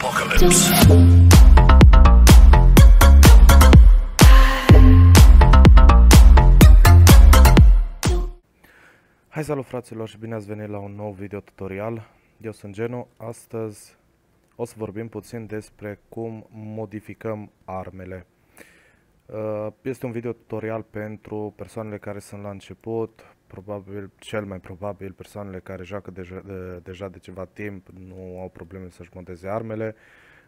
Apocalypse. Hai salut fraților și bine ați venit la un nou video tutorial. Eu sunt Geno. Astăzi o să vorbim puțin despre cum modificăm armele. Uh, este un video tutorial pentru persoanele care sunt la început, probabil, cel mai probabil, persoanele care joacă deja, de, deja de ceva timp nu au probleme să-și monteze armele,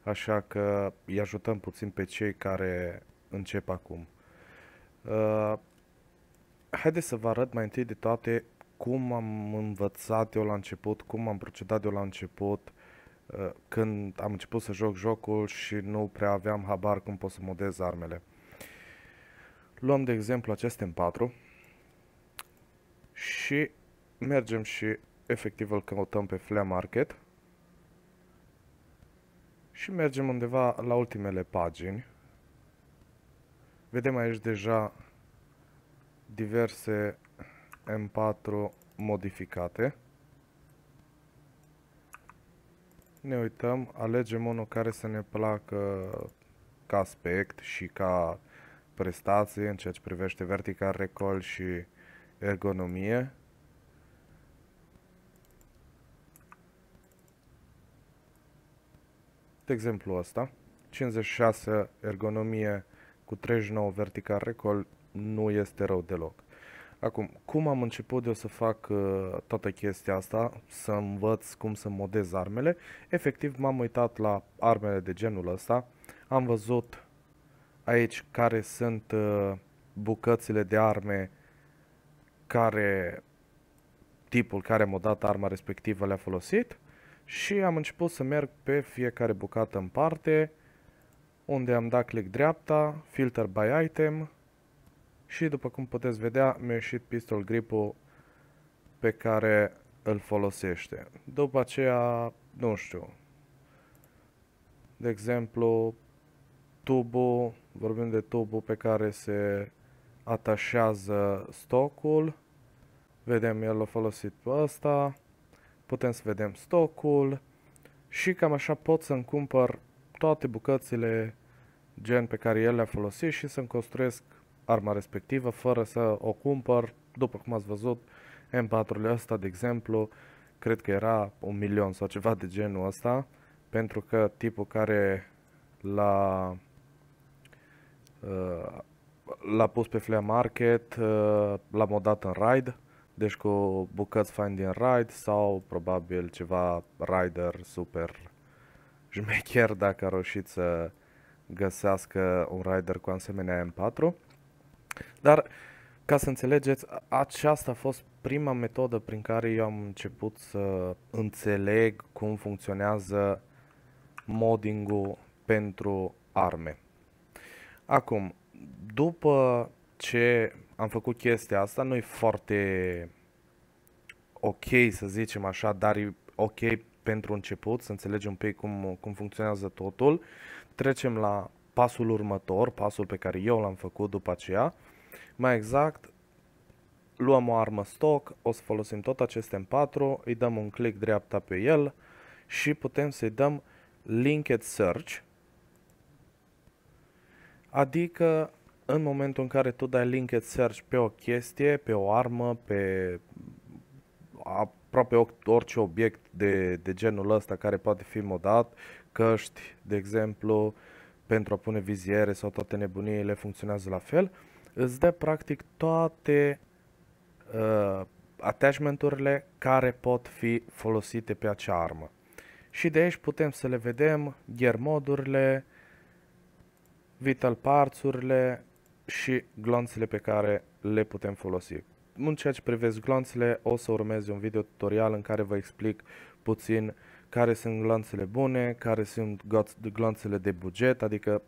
așa că îi ajutăm puțin pe cei care încep acum. Uh, haideți să vă arăt mai întâi de toate cum am învățat eu la început, cum am procedat eu la început, uh, când am început să joc jocul și nu prea aveam habar cum pot să modez armele. Luăm de exemplu acest M4 și mergem și efectiv îl căutăm pe Flea Market și mergem undeva la ultimele pagini. Vedem aici deja diverse M4 modificate. Ne uităm, alegem unul care să ne placă ca aspect și ca prestație în ceea ce privește vertical recol și ergonomie. De exemplu ăsta, 56 ergonomie cu 39 vertical recol nu este rău deloc. Acum, cum am început eu să fac uh, toată chestia asta, să învăț cum să modez armele? Efectiv, m-am uitat la armele de genul ăsta, am văzut aici care sunt uh, bucățile de arme care tipul care m-a dat arma respectivă le-a folosit și am început să merg pe fiecare bucată în parte unde am dat click dreapta, filter by item și după cum puteți vedea mi-a ieșit pistol gripul pe care îl folosește. După aceea, nu știu, de exemplu, tubul, vorbim de tubul pe care se atașează stocul. Vedem, el a folosit pe ăsta. Putem să vedem stocul. Și cam așa pot să-mi cumpăr toate bucățile gen pe care el le-a folosit și să-mi construiesc arma respectivă fără să o cumpăr. După cum ați văzut, M4-ul ăsta, de exemplu, cred că era un milion sau ceva de genul ăsta, pentru că tipul care la uh, L-a pus pe Flea Market, uh, l-am modat în ride, deci cu bucăți fine din ride sau probabil ceva rider super jmecher dacă a reușit să găsească un rider cu asemenea M4. Dar, ca să înțelegeți, aceasta a fost prima metodă prin care eu am început să înțeleg cum funcționează modding-ul pentru arme. Acum, după ce am făcut chestia asta, nu-i foarte ok să zicem așa, dar e ok pentru început, să înțelegem un pic cum, cum funcționează totul. Trecem la pasul următor, pasul pe care eu l-am făcut după aceea. Mai exact, luăm o armă stock, o să folosim tot acest M4, îi dăm un click dreapta pe el și putem să-i dăm Linked Search, Adică în momentul în care tu dai linked search pe o chestie, pe o armă, pe aproape orice obiect de, de genul ăsta care poate fi modat, căști, de exemplu, pentru a pune viziere sau toate nebuniile funcționează la fel, îți dă practic toate uh, attachmenturile care pot fi folosite pe acea armă. Și de aici putem să le vedem, gear modurile, vital parts-urile și glonțele pe care le putem folosi. În ceea ce privesc glonțele, o să urmezi un video tutorial în care vă explic puțin care sunt glonțele bune, care sunt glonțele de buget, adică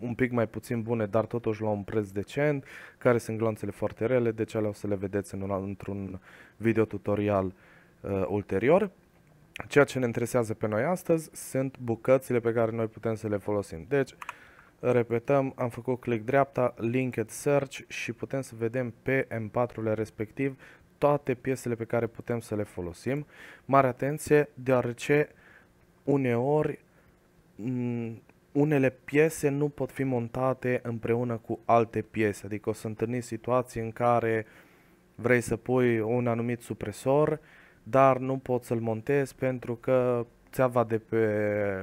un pic mai puțin bune, dar totuși la un preț decent, care sunt glanțele foarte rele, deci alea o să le vedeți în un, într-un video tutorial uh, ulterior. Ceea ce ne interesează pe noi astăzi sunt bucățile pe care noi putem să le folosim. Deci, Repetăm, am făcut click dreapta, linked search și putem să vedem pe M4-le respectiv toate piesele pe care putem să le folosim. Mare atenție, deoarece uneori mm, unele piese nu pot fi montate împreună cu alte piese, adică o să întâlniți situații în care vrei să pui un anumit supresor, dar nu poți să-l montezi pentru că țeava de pe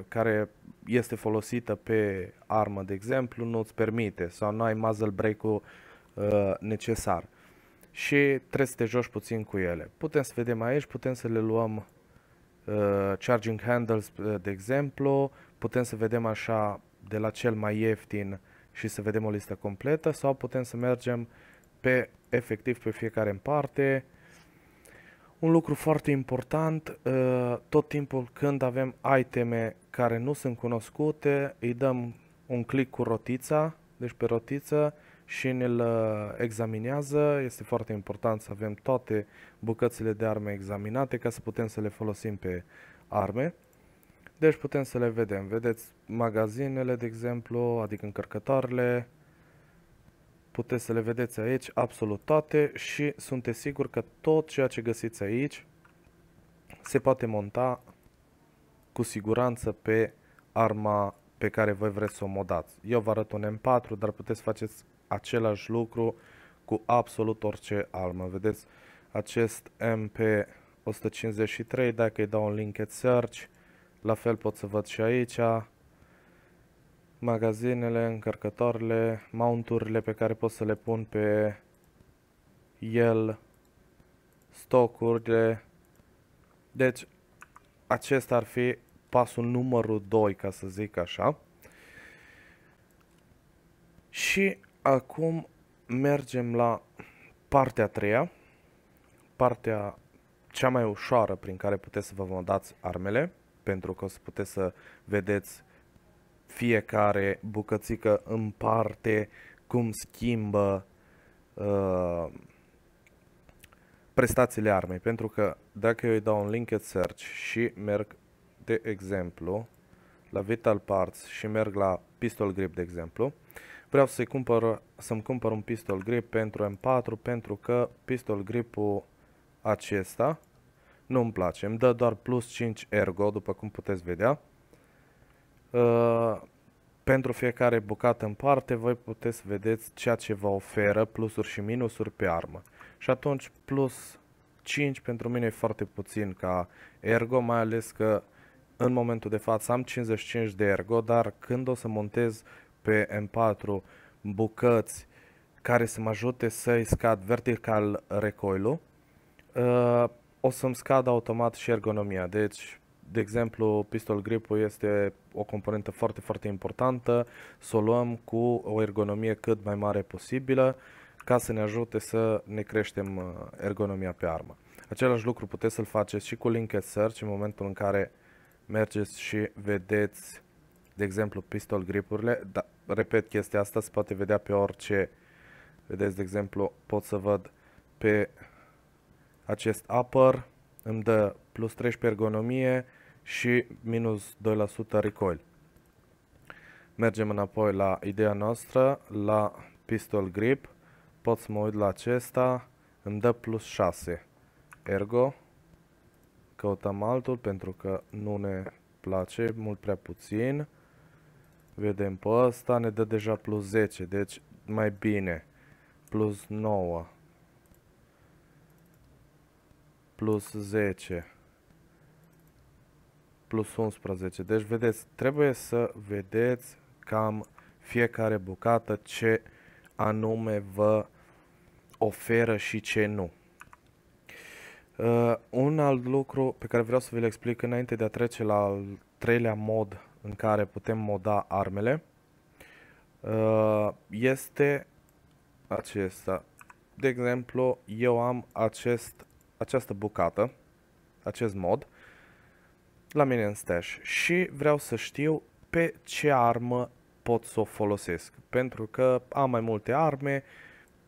care este folosită pe armă, de exemplu, nu îți permite sau nu ai muzzle break-ul uh, necesar. Și trebuie să te joci puțin cu ele. Putem să vedem aici, putem să le luăm uh, charging handles, uh, de exemplu, putem să vedem așa de la cel mai ieftin și să vedem o listă completă sau putem să mergem pe efectiv pe fiecare în parte un lucru foarte important, uh, tot timpul când avem iteme care nu sunt cunoscute, îi dăm un click cu rotița, deci pe rotiță și ne-l uh, examinează. Este foarte important să avem toate bucățile de arme examinate ca să putem să le folosim pe arme. Deci putem să le vedem. Vedeți magazinele, de exemplu, adică încărcătoarele, Puteți să le vedeți aici absolut toate și sunteți sigur că tot ceea ce găsiți aici se poate monta cu siguranță pe arma pe care voi vreți să o modați. Eu vă arăt un M4, dar puteți faceți același lucru cu absolut orice armă. Vedeți acest MP153, dacă îi dau un link search, la fel pot să văd și aici magazinele, încărcătoarele, mounturile pe care pot să le pun pe el, stocurile. Deci, acesta ar fi pasul numărul 2, ca să zic așa. Și acum mergem la partea a treia, partea cea mai ușoară prin care puteți să vă modați armele, pentru că o să puteți să vedeți fiecare bucățică în parte, cum schimbă uh, prestațiile armei. Pentru că dacă eu îi dau un linked search și merg, de exemplu, la Vital Parts și merg la Pistol Grip, de exemplu, vreau să-mi cumpăr, să cumpăr un Pistol Grip pentru M4 pentru că Pistol Grip-ul acesta nu-mi place. Îmi dă doar plus 5 ergo, după cum puteți vedea. Uh, pentru fiecare bucată în parte, voi puteți vedeți ceea ce vă oferă plusuri și minusuri pe armă. Și atunci plus 5 pentru mine e foarte puțin ca ergo, mai ales că în momentul de față am 55 de ergo, dar când o să montez pe M4 bucăți care să mă ajute să-i scad vertical recoil-ul, uh, o să-mi scad automat și ergonomia. Deci de exemplu, pistol grip-ul este o componentă foarte, foarte importantă, să o luăm cu o ergonomie cât mai mare posibilă ca să ne ajute să ne creștem uh, ergonomia pe armă. Același lucru puteți să-l faceți și cu Linked Search în momentul în care mergeți și vedeți, de exemplu, pistol gripurile. Da, repet chestia asta, se poate vedea pe orice. Vedeți, de exemplu, pot să văd pe acest upper, îmi dă plus 13 ergonomie, și minus 2% recoil. Mergem înapoi la ideea noastră, la pistol grip, pot să mă uit la acesta, îmi dă plus 6. Ergo, căutăm altul pentru că nu ne place, mult prea puțin. Vedem pe ăsta, ne dă deja plus 10, deci mai bine. Plus 9. Plus 10 plus 11. Deci, vedeți, trebuie să vedeți cam fiecare bucată ce anume vă oferă și ce nu. Uh, un alt lucru pe care vreau să vi-l explic înainte de a trece la al treilea mod în care putem moda armele uh, este acesta. De exemplu, eu am acest, această bucată, acest mod la mine în stash și vreau să știu pe ce armă pot să o folosesc. Pentru că am mai multe arme,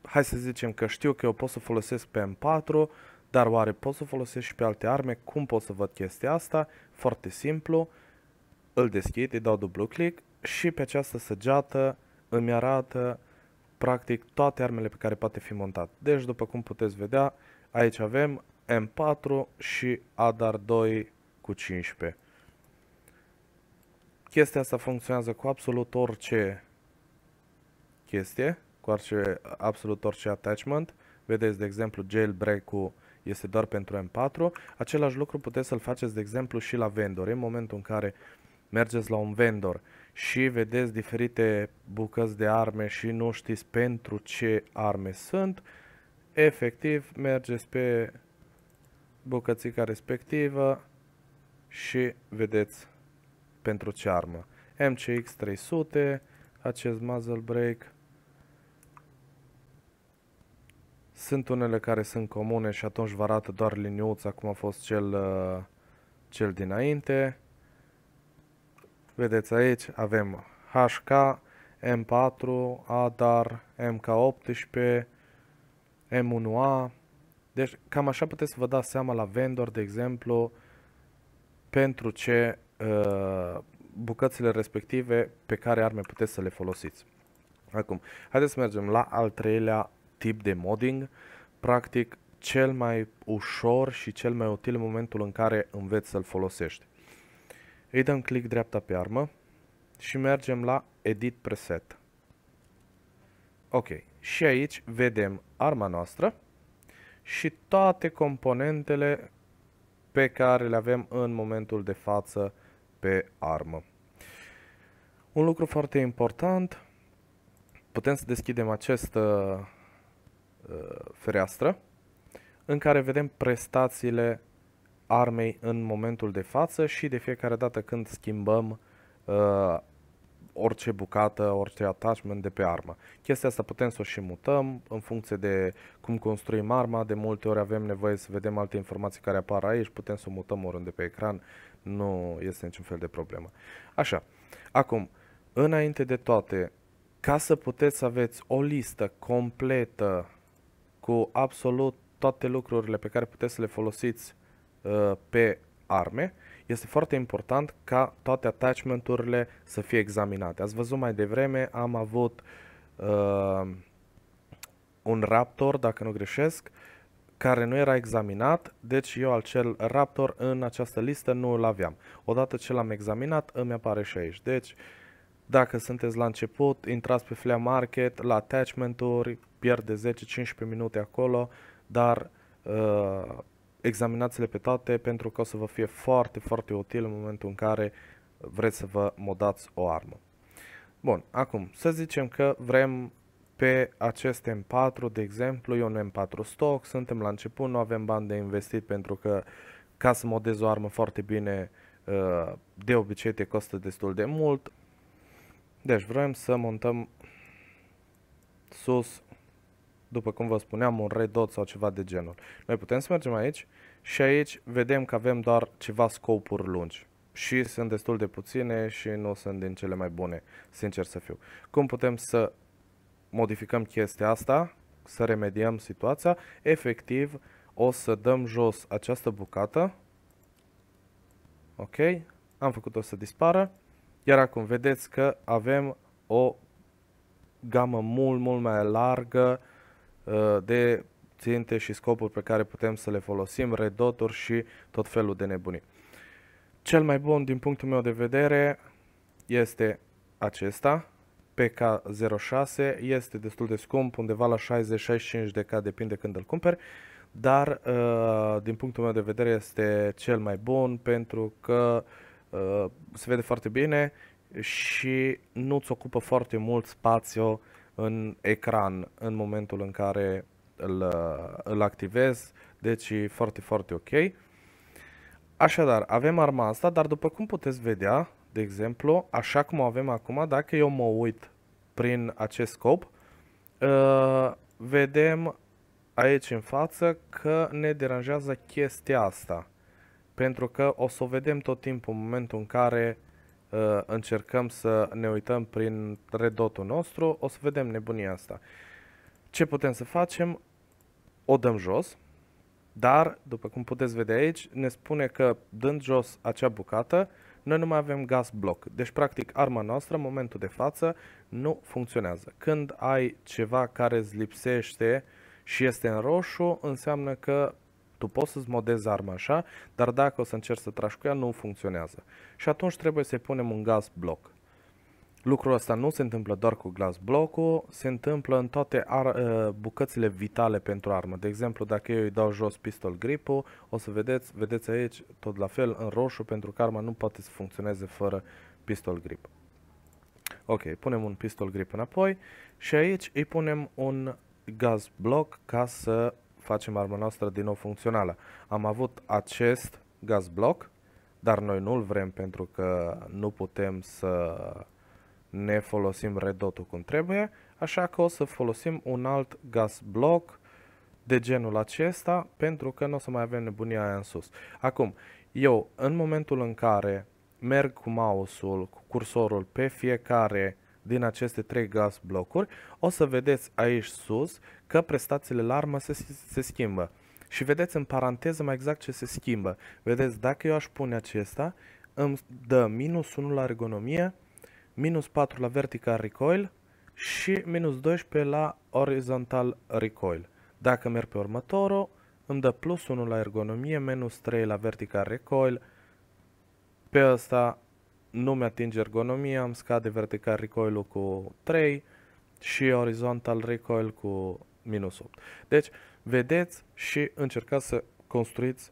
hai să zicem că știu că eu pot să folosesc pe M4, dar oare pot să folosesc și pe alte arme? Cum pot să văd chestia asta? Foarte simplu, îl deschid, îi dau dublu click și pe această săgeată îmi arată practic toate armele pe care poate fi montat. Deci după cum puteți vedea, aici avem M4 și Adar 2 cu 15. Chestia asta funcționează cu absolut orice chestie, cu orice, absolut orice attachment. Vedeți, de exemplu, jailbreak-ul este doar pentru M4. Același lucru puteți să-l faceți, de exemplu, și la vendor. În momentul în care mergeți la un vendor și vedeți diferite bucăți de arme și nu știți pentru ce arme sunt, efectiv mergeți pe bucățica respectivă și vedeți pentru ce armă. MCX 300, acest muzzle brake. Sunt unele care sunt comune și atunci vă arată doar liniuța cum a fost cel, uh, cel dinainte. Vedeți aici avem HK, M4, ADAR, MK18, M1A. Deci cam așa puteți să vă dați seama la vendor, de exemplu, pentru ce uh, bucățile respective pe care arme puteți să le folosiți. Acum, haideți să mergem la al treilea tip de modding, practic cel mai ușor și cel mai util în momentul în care înveți să-l folosești. Îi dăm click dreapta pe armă și mergem la Edit Preset. Ok, și aici vedem arma noastră și toate componentele pe care le avem în momentul de față pe armă. Un lucru foarte important, putem să deschidem această uh, fereastră în care vedem prestațiile armei în momentul de față și de fiecare dată când schimbăm uh, orice bucată, orice attachment de pe armă. Chestia asta putem să o și mutăm în funcție de cum construim arma, de multe ori avem nevoie să vedem alte informații care apar aici, putem să o mutăm oriunde pe ecran, nu este niciun fel de problemă. Așa, acum, înainte de toate, ca să puteți să aveți o listă completă cu absolut toate lucrurile pe care puteți să le folosiți uh, pe arme, uh, este foarte important ca toate attachment-urile să fie examinate. Ați văzut mai devreme, am avut uh, un Raptor, dacă nu greșesc, care nu era examinat, deci eu acel Raptor în această listă nu îl aveam. Odată ce l-am examinat, îmi apare și aici. Deci, dacă sunteți la început, intrați pe Flea Market, la attachment-uri, pierde 10-15 minute acolo, dar uh, examinați-le pe toate pentru că o să vă fie foarte, foarte util în momentul în care vreți să vă modați o armă. Bun, acum să zicem că vrem pe acest M4, de exemplu, e un M4 stock, suntem la început, nu avem bani de investit pentru că ca să modez o armă foarte bine, uh, de obicei te costă destul de mult. Deci vrem să montăm sus după cum vă spuneam, un red dot sau ceva de genul. Noi putem să mergem aici și aici vedem că avem doar ceva scopuri lungi. Și sunt destul de puține și nu sunt din cele mai bune, sincer să fiu. Cum putem să modificăm chestia asta, să remediem situația? Efectiv, o să dăm jos această bucată. Ok, am făcut-o să dispară. Iar acum vedeți că avem o gamă mult, mult mai largă Uh, de ținte și scopuri pe care putem să le folosim, redoturi și tot felul de nebunii. Cel mai bun din punctul meu de vedere este acesta, PK06, este destul de scump, undeva la 60-65 de K, depinde când îl cumperi, dar uh, din punctul meu de vedere este cel mai bun pentru că uh, se vede foarte bine și nu-ți ocupă foarte mult spațiu în ecran în momentul în care îl, îl activez, deci e foarte, foarte ok. Așadar, avem arma asta, dar după cum puteți vedea, de exemplu, așa cum o avem acum, dacă eu mă uit prin acest scop, ă, vedem aici în față că ne deranjează chestia asta. Pentru că o să o vedem tot timpul în momentul în care Uh, încercăm să ne uităm prin redotul nostru, o să vedem nebunia asta. Ce putem să facem? O dăm jos, dar, după cum puteți vedea aici, ne spune că dând jos acea bucată, noi nu mai avem gas bloc. Deci, practic, arma noastră, în momentul de față, nu funcționează. Când ai ceva care îți lipsește și este în roșu, înseamnă că tu poți să-ți modezi arma așa, dar dacă o să încerci să tragi cu ea, nu funcționează. Și atunci trebuie să-i punem un gaz bloc. Lucrul ăsta nu se întâmplă doar cu glas blocul, se întâmplă în toate ar, uh, bucățile vitale pentru armă. De exemplu, dacă eu îi dau jos pistol gripul, o să vedeți, vedeți aici tot la fel în roșu pentru că arma nu poate să funcționeze fără pistol grip. Ok, punem un pistol grip înapoi și aici îi punem un gaz bloc ca să facem arma noastră din nou funcțională. Am avut acest gaz bloc, dar noi nu-l vrem pentru că nu putem să ne folosim redotul cum trebuie, așa că o să folosim un alt gaz bloc de genul acesta pentru că nu o să mai avem nebunia aia în sus. Acum, eu în momentul în care merg cu mouse-ul, cu cursorul pe fiecare din aceste trei gaz blocuri, o să vedeți aici sus că prestațiile la armă se, se schimbă. Și vedeți în paranteză mai exact ce se schimbă. Vedeți, dacă eu aș pune acesta, îmi dă minus 1 la ergonomie, minus 4 la vertical recoil și minus 12 la horizontal recoil. Dacă merg pe următorul, îmi dă plus 1 la ergonomie, minus 3 la vertical recoil, pe ăsta nu mi-atinge ergonomia, îmi scade vertical recoil cu 3 și orizontal recoil cu minus 8. Deci, vedeți și încercați să construiți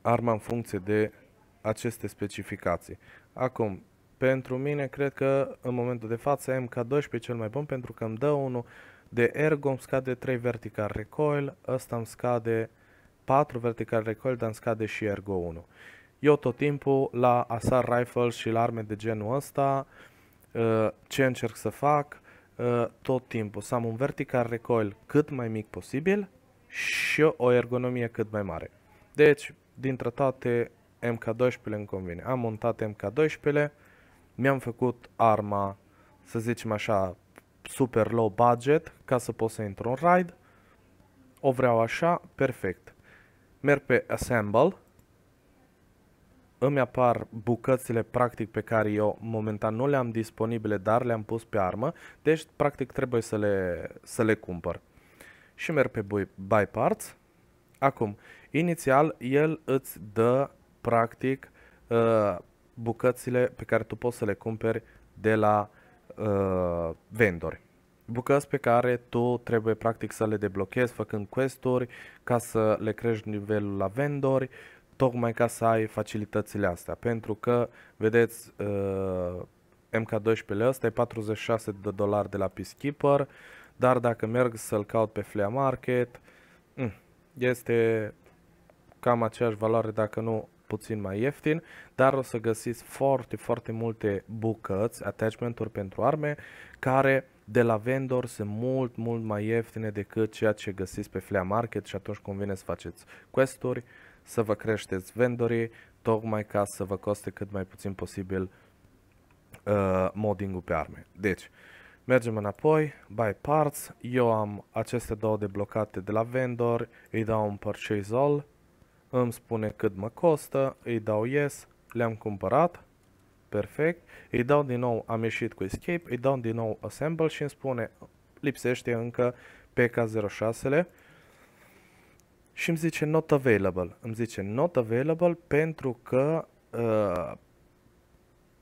arma în funcție de aceste specificații. Acum, pentru mine, cred că în momentul de față MK12 cel mai bun pentru că îmi dă unul de ergo, îmi scade 3 vertical recoil, ăsta îmi scade 4 vertical recoil, dar îmi scade și ergo 1. Eu tot timpul la assault Rifle și la arme de genul ăsta, uh, ce încerc să fac, uh, tot timpul să am un vertical recoil cât mai mic posibil și o ergonomie cât mai mare. Deci, dintre toate, MK12-le îmi convine. Am montat MK12-le, mi-am făcut arma, să zicem așa, super low budget, ca să pot să intru în raid. O vreau așa, perfect. Merg pe Assemble, îmi apar bucățile practic pe care eu momentan nu le-am disponibile, dar le-am pus pe armă, deci practic trebuie să le, să le cumpăr. Și merg pe buy parts. Acum, inițial el îți dă practic uh, bucățile pe care tu poți să le cumperi de la uh, vendori. Bucăți pe care tu trebuie practic să le deblochezi făcând quest-uri ca să le crești nivelul la vendori, uh, tocmai ca să ai facilitățile astea. Pentru că, vedeți, uh, mk 12 ăsta e 46 de dolari de la Peacekeeper, dar dacă merg să-l caut pe Flea Market, mm, este cam aceeași valoare, dacă nu puțin mai ieftin, dar o să găsiți foarte, foarte multe bucăți, attachment-uri pentru arme, care de la vendor sunt mult, mult mai ieftine decât ceea ce găsiți pe Flea Market și atunci convine să faceți quest-uri, să vă creșteți vendorii tocmai ca să vă coste cât mai puțin posibil uh, modding-ul pe arme. Deci, mergem înapoi, buy parts, eu am aceste două deblocate de la vendor, îi dau un purchase all, îmi spune cât mă costă, îi dau yes, le-am cumpărat, perfect, îi dau din nou, am ieșit cu escape, îi dau din nou assemble și îmi spune lipsește încă PK06-le, și îmi zice not available. Îmi zice not available pentru că uh,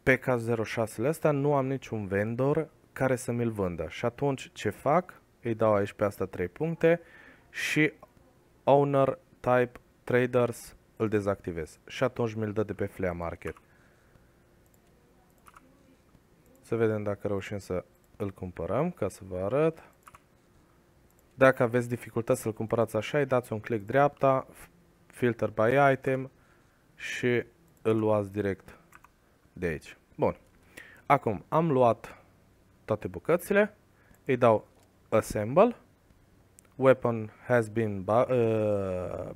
pe caz 06 le nu am niciun vendor care să mi-l vândă. Și atunci ce fac? Îi dau aici pe asta 3 puncte și owner type traders îl dezactivez. Și atunci mi-l dă de pe Flea Market. Să vedem dacă reușim să îl cumpărăm ca să vă arăt. Dacă aveți dificultăți să-l cumpărați așa, îi dați un click dreapta, filter by item și îl luați direct de aici. Bun. Acum am luat toate bucățile, îi dau assemble, weapon has been uh,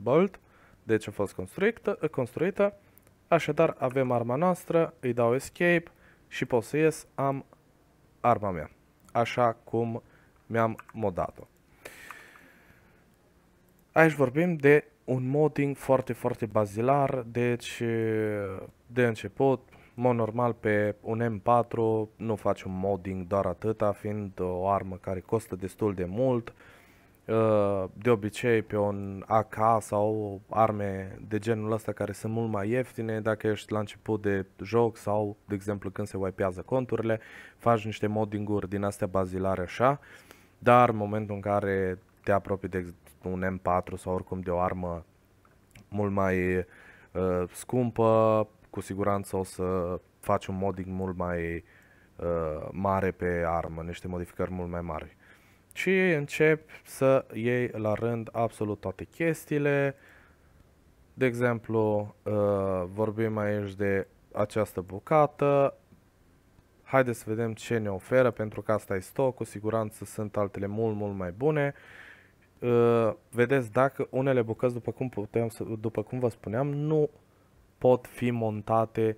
built, deci a fost construită, construită, așadar avem arma noastră, îi dau escape și pot să ies, am arma mea, așa cum mi-am modat-o. Aici vorbim de un modding foarte, foarte bazilar, deci de început, mod normal pe un M4 nu faci un modding doar atâta, fiind o armă care costă destul de mult, uh, de obicei pe un AK sau arme de genul ăsta care sunt mult mai ieftine, dacă ești la început de joc sau, de exemplu, când se wipează conturile, faci niște modding-uri din astea bazilare așa, dar în momentul în care te apropii de un M4 sau oricum de o armă mult mai uh, scumpă, cu siguranță o să faci un modding mult mai uh, mare pe armă, niște modificări mult mai mari. Și încep să iei la rând absolut toate chestiile. De exemplu, uh, vorbim aici de această bucată. Haideți să vedem ce ne oferă, pentru că asta e stoc, cu siguranță sunt altele mult, mult mai bune. Uh, Uh, vedeți dacă unele bucăți, după cum, puteam să, după cum vă spuneam, nu pot fi montate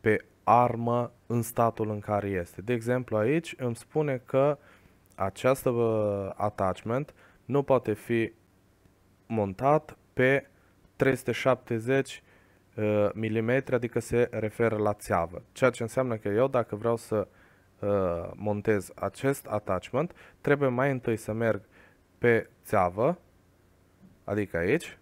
pe armă în statul în care este. De exemplu aici îmi spune că această uh, attachment nu poate fi montat pe 370 uh, mm, adică se referă la țeavă. Ceea ce înseamnă că eu dacă vreau să montez acest attachment, trebuie mai întâi să merg pe țeavă, adică aici,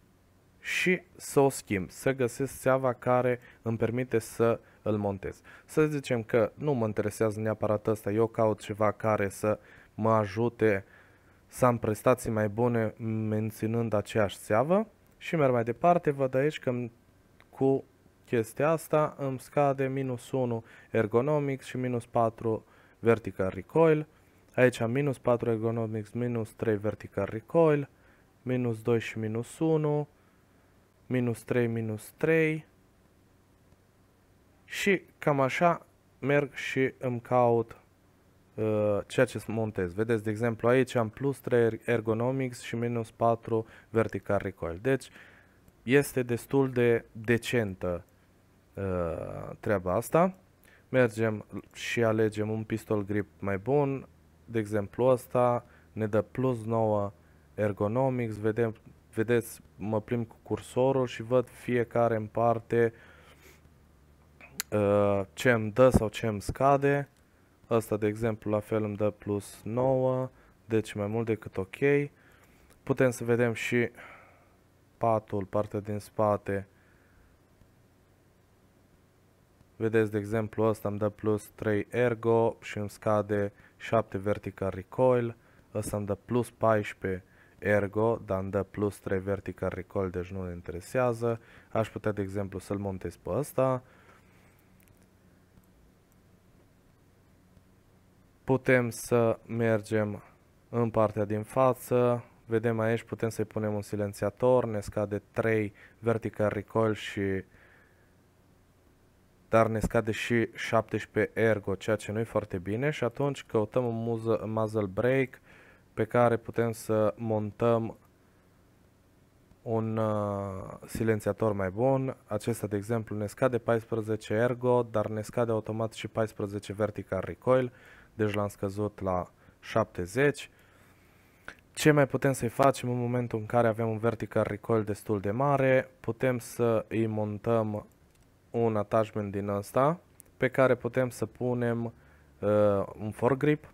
și să o schimb, să găsesc țeava care îmi permite să îl montez. Să zicem că nu mă interesează neapărat asta. eu caut ceva care să mă ajute să am prestații mai bune menținând aceeași țeavă și merg mai departe, văd aici că cu chestia asta îmi scade minus 1 ergonomic și minus 4 vertical recoil Aici minus 4 ergonomics, minus 3 vertical recoil, minus 2 și minus 1, minus 3, minus 3. Și cam așa merg și îmi caut uh, ceea ce montez. Vedeți, de exemplu, aici am plus 3 er-, ergonomics și minus 4 vertical recoil. Deci este destul de decentă uh, treaba asta mergem și alegem un pistol grip mai bun, de exemplu ăsta, ne dă plus 9 ergonomics, vedem, vedeți, mă plimb cu cursorul și văd fiecare în parte uh, ce îmi dă sau ce îmi scade. Ăsta, de exemplu, la fel îmi dă plus 9, deci mai mult decât ok. Putem să vedem și patul, partea din spate, Vedeți, de exemplu, ăsta îmi dă plus 3 ergo și îmi scade 7 vertical recoil. Ăsta îmi dă plus 14 ergo, dar îmi dă plus 3 vertical recoil, deci nu ne interesează. Aș putea, de exemplu, să-l montez pe ăsta. Putem să mergem în partea din față. Vedem aici, putem să-i punem un silențiator, ne scade 3 vertical recoil și dar ne scade și 17 ergo, ceea ce nu e foarte bine și atunci căutăm un muză, muzzle brake pe care putem să montăm un uh, silențiator mai bun. Acesta, de exemplu, ne scade 14 ergo, dar ne scade automat și 14 vertical recoil, deci l-am scăzut la 70. Ce mai putem să-i facem în momentul în care avem un vertical recoil destul de mare? Putem să îi montăm un attachment din ăsta pe care putem să punem uh, un foregrip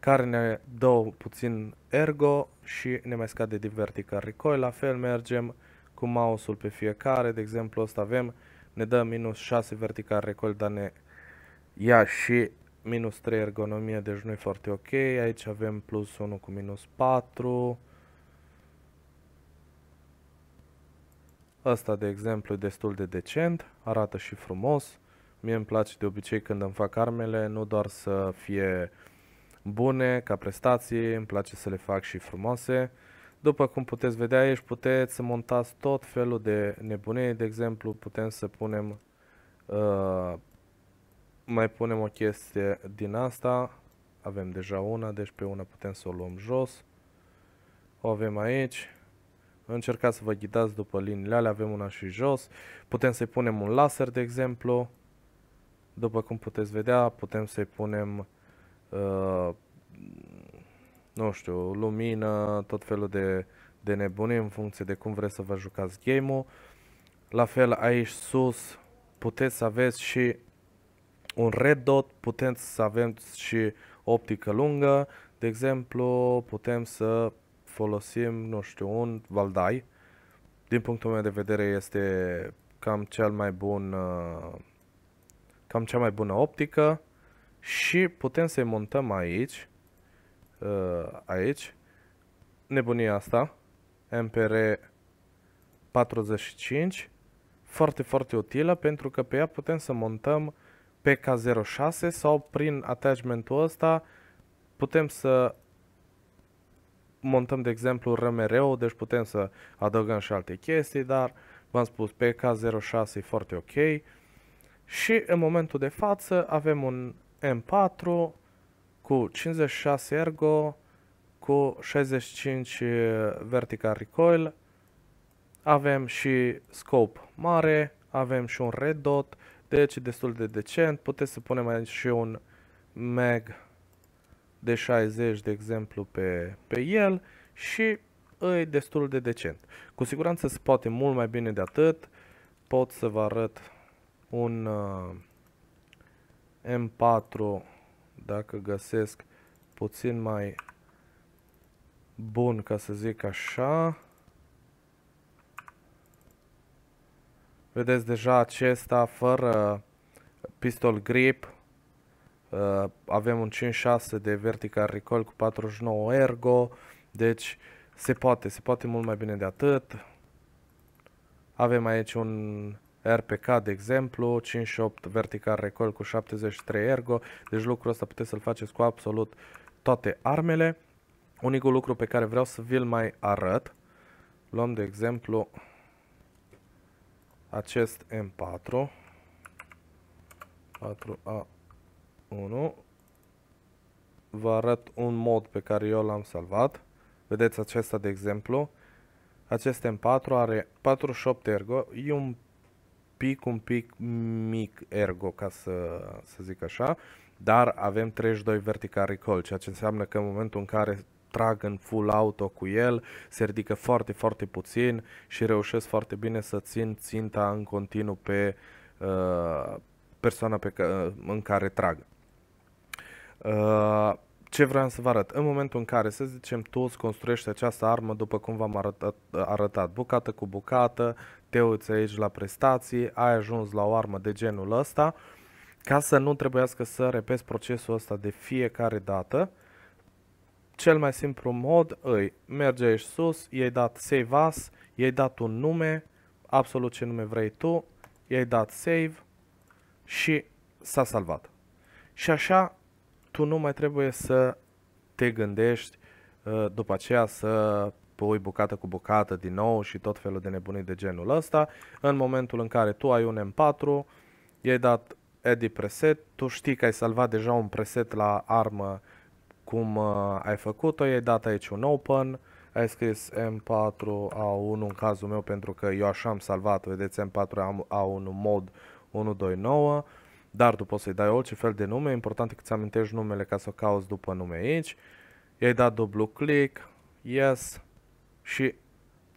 care ne dă puțin ergo și ne mai scade din vertical recoil. La fel mergem cu mouse-ul pe fiecare, de exemplu ăsta avem, ne dă minus 6 vertical recoil, dar ne ia și minus 3 ergonomie, deci nu e foarte ok. Aici avem plus 1 cu minus 4, Asta, de exemplu, e destul de decent, arată și frumos. Mie îmi place de obicei când îmi fac armele, nu doar să fie bune ca prestații, îmi place să le fac și frumoase. După cum puteți vedea aici, puteți să montați tot felul de nebune. de exemplu, putem să punem, uh, mai punem o chestie din asta, avem deja una, deci pe una putem să o luăm jos, o avem aici, încercați să vă ghidați după liniile alea, avem una și jos, putem să-i punem un laser, de exemplu, după cum puteți vedea, putem să-i punem, uh, nu știu, lumină, tot felul de, de nebune în funcție de cum vreți să vă jucați game-ul. La fel aici sus puteți să aveți și un red dot, putem să avem și optică lungă, de exemplu, putem să folosim, nu știu, un Valdai. Din punctul meu de vedere este cam cel mai bun, uh, cam cea mai bună optică și putem să-i montăm aici, uh, aici, nebunia asta, MPR 45, foarte, foarte utilă pentru că pe ea putem să montăm PK06 sau prin attachmentul ăsta putem să montăm, de exemplu, rmr deci putem să adăugăm și alte chestii, dar v-am spus, pe K06 e foarte ok. Și în momentul de față avem un M4 cu 56 ergo, cu 65 vertical recoil, avem și scope mare, avem și un red dot, deci destul de decent, puteți să punem aici și un mag de 60, de exemplu, pe, pe el și e destul de decent. Cu siguranță se poate mult mai bine de atât. Pot să vă arăt un uh, M4, dacă găsesc, puțin mai bun, ca să zic așa. Vedeți deja acesta fără pistol grip, Uh, avem un 5.6 de vertical recoil cu 49 ergo, deci se poate, se poate mult mai bine de atât. Avem aici un RPK, de exemplu, 5.8 vertical recoil cu 73 ergo, deci lucrul ăsta puteți să-l faceți cu absolut toate armele. Unicul lucru pe care vreau să vi-l mai arăt, luăm de exemplu acest M4, 4A 1. Vă arăt un mod pe care eu l-am salvat. Vedeți acesta de exemplu. Acest M4 are 48 ergo. E un pic, un pic mic ergo, ca să, să zic așa. Dar avem 32 vertical recall, ceea ce înseamnă că în momentul în care trag în full auto cu el, se ridică foarte, foarte puțin și reușesc foarte bine să țin ținta în continuu pe uh, persoana pe ca, în care trag. Uh, ce vreau să vă arăt? În momentul în care, să zicem, tu îți construiești această armă după cum v-am arătat, arătat, bucată cu bucată, te uiți aici la prestații, ai ajuns la o armă de genul ăsta, ca să nu trebuiască să repezi procesul ăsta de fiecare dată, cel mai simplu mod îi merge aici sus, i-ai dat save as, i-ai dat un nume, absolut ce nume vrei tu, i-ai dat save și s-a salvat. Și așa tu nu mai trebuie să te gândești uh, după aceea să pui bucată cu bucată din nou și tot felul de nebunii de genul ăsta. În momentul în care tu ai un M4, i-ai dat Eddy preset, tu știi că ai salvat deja un preset la armă cum uh, ai făcut-o, i-ai dat aici un open, ai scris M4A1 în cazul meu pentru că eu așa am salvat, vedeți M4A1 mod 129 dar tu poți să-i dai orice fel de nume, important e că ți-amintești numele ca să cauți după nume aici. I-ai dat dublu click, yes și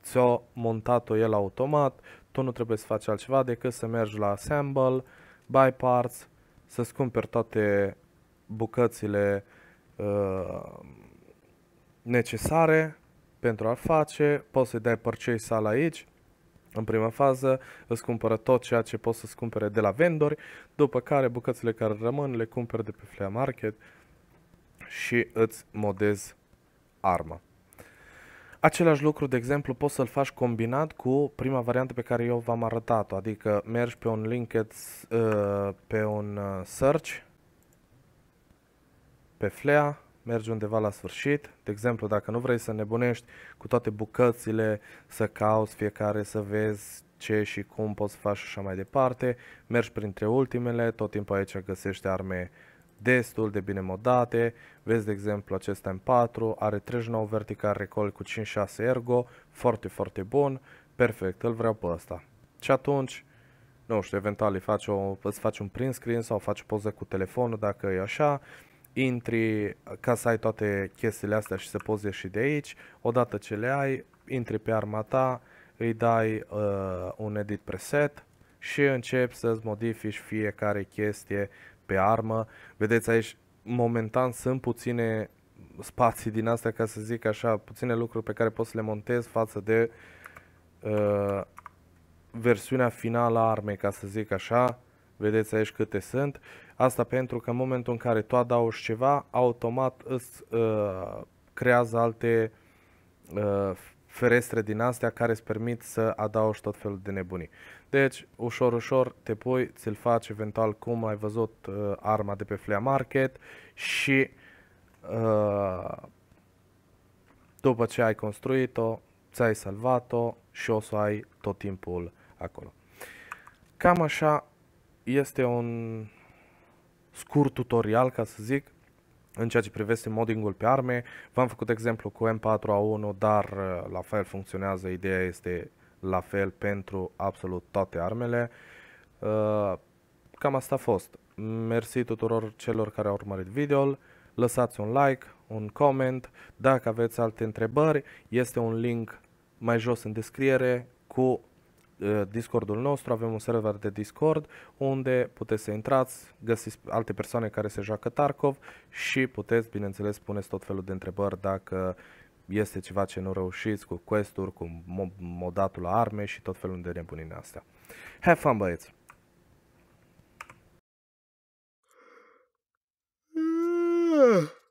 ți-o montat-o el automat. Tu nu trebuie să faci altceva decât să mergi la assemble, buy parts, să-ți cumperi toate bucățile uh, necesare pentru a face, poți să-i dai purchase aici în prima fază îți cumpără tot ceea ce poți să-ți cumpere de la vendori, după care bucățile care rămân le cumperi de pe Flea Market și îți modezi arma. Același lucru, de exemplu, poți să-l faci combinat cu prima variantă pe care eu v-am arătat-o, adică mergi pe un linked, uh, pe un uh, search, pe Flea, mergi undeva la sfârșit. De exemplu, dacă nu vrei să nebunești cu toate bucățile, să cauți fiecare, să vezi ce și cum poți face și așa mai departe, mergi printre ultimele, tot timpul aici găsești arme destul de bine modate, vezi de exemplu acesta în 4 are 39 vertical recol cu 5-6 ergo, foarte foarte bun, perfect, îl vreau pe ăsta. Și atunci, nu știu, eventual îi faci o, îți faci un print screen sau faci poză cu telefonul dacă e așa, intri ca să ai toate chestiile astea și să poți ieși de aici, odată ce le ai, intri pe arma ta, îi dai uh, un edit preset și începi să-ți modifici fiecare chestie pe armă. Vedeți aici, momentan sunt puține spații din astea, ca să zic așa, puține lucruri pe care poți să le montezi față de uh, versiunea finală a armei, ca să zic așa. Vedeți aici câte sunt Asta pentru că în momentul în care tu adaugi ceva, automat îți uh, creează alte uh, ferestre din astea care îți permit să adaugi tot felul de nebunii. Deci, ușor, ușor te pui, ți-l faci eventual cum ai văzut uh, arma de pe Flea Market și uh, după ce ai construit-o, ți-ai salvat-o și o să ai tot timpul acolo. Cam așa este un scurt tutorial, ca să zic, în ceea ce privește moddingul pe arme. V-am făcut exemplu cu M4A1, dar uh, la fel funcționează, ideea este la fel pentru absolut toate armele. Uh, cam asta a fost. Mersi tuturor celor care au urmărit videoul. Lăsați un like, un coment. Dacă aveți alte întrebări, este un link mai jos în descriere cu Eh, Discordul nostru, avem un server de Discord unde puteți să intrați, găsiți alte persoane care se joacă Tarkov și puteți, bineînțeles, puneți tot felul de întrebări dacă este ceva ce nu reușiți cu quest-uri, cu modatul la arme și tot felul de nebunine astea. Have fun, băieți! Yeah.